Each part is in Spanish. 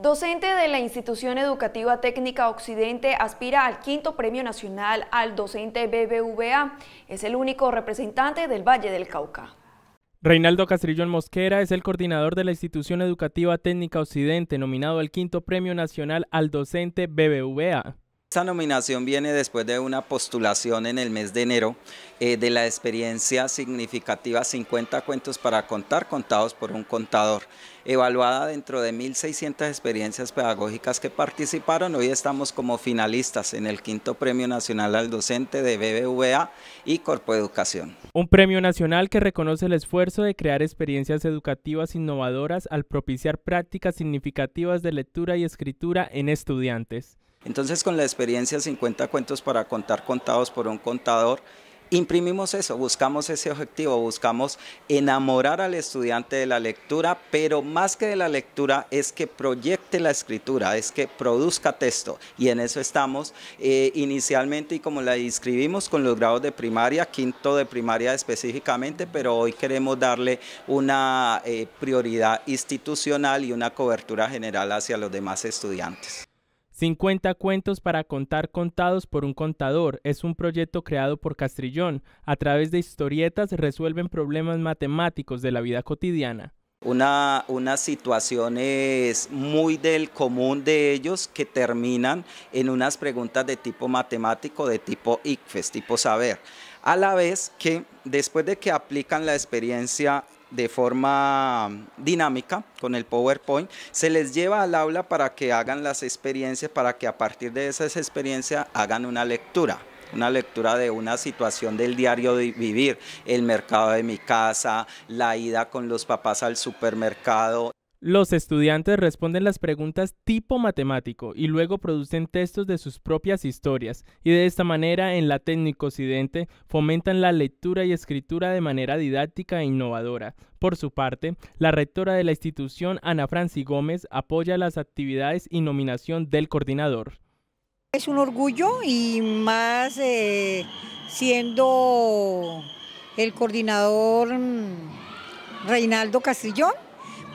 Docente de la Institución Educativa Técnica Occidente aspira al quinto premio nacional al docente BBVA. Es el único representante del Valle del Cauca. Reinaldo Castrillón Mosquera es el coordinador de la Institución Educativa Técnica Occidente, nominado al quinto premio nacional al docente BBVA. Esta nominación viene después de una postulación en el mes de enero eh, de la experiencia significativa 50 cuentos para contar contados por un contador, evaluada dentro de 1.600 experiencias pedagógicas que participaron. Hoy estamos como finalistas en el quinto Premio Nacional al Docente de BBVA y Corpo Educación. Un premio nacional que reconoce el esfuerzo de crear experiencias educativas innovadoras al propiciar prácticas significativas de lectura y escritura en estudiantes. Entonces con la experiencia 50 cuentos para contar contados por un contador, imprimimos eso, buscamos ese objetivo, buscamos enamorar al estudiante de la lectura, pero más que de la lectura es que proyecte la escritura, es que produzca texto. Y en eso estamos eh, inicialmente y como la inscribimos con los grados de primaria, quinto de primaria específicamente, pero hoy queremos darle una eh, prioridad institucional y una cobertura general hacia los demás estudiantes. 50 cuentos para contar contados por un contador es un proyecto creado por Castrillón. A través de historietas resuelven problemas matemáticos de la vida cotidiana. Una, unas situaciones muy del común de ellos que terminan en unas preguntas de tipo matemático, de tipo ICFES, tipo saber. A la vez que después de que aplican la experiencia de forma dinámica con el PowerPoint, se les lleva al aula para que hagan las experiencias, para que a partir de esas experiencias hagan una lectura una lectura de una situación del diario de vivir, el mercado de mi casa, la ida con los papás al supermercado. Los estudiantes responden las preguntas tipo matemático y luego producen textos de sus propias historias y de esta manera en la técnico occidente fomentan la lectura y escritura de manera didáctica e innovadora. Por su parte, la rectora de la institución, Ana Franci Gómez, apoya las actividades y nominación del coordinador. Es un orgullo y más eh, siendo el coordinador mm, Reinaldo Castrillón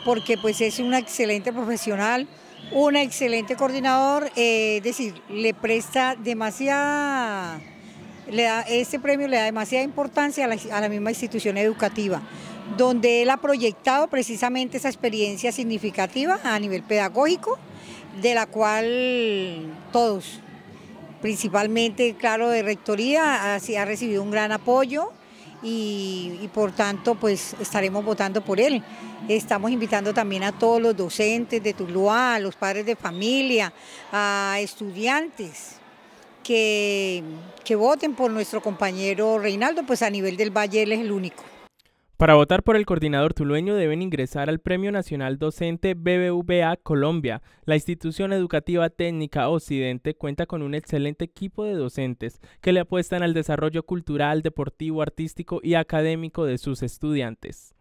porque pues es un excelente profesional, un excelente coordinador, eh, es decir, le presta demasiada, le da, este premio le da demasiada importancia a la, misma institución educativa, donde él ha proyectado precisamente esa experiencia significativa a nivel pedagógico, de la cual todos, principalmente, claro, de Rectoría, ha recibido un gran apoyo y, por tanto pues estaremos votando por él. Estamos invitando también a todos los docentes de Tuluá, a los padres de familia, a estudiantes que, que voten por nuestro compañero Reinaldo, pues a nivel del Valle él es el único. Para votar por el coordinador tulueño deben ingresar al Premio Nacional Docente BBVA Colombia. La institución educativa técnica Occidente cuenta con un excelente equipo de docentes que le apuestan al desarrollo cultural, deportivo, artístico y académico de sus estudiantes.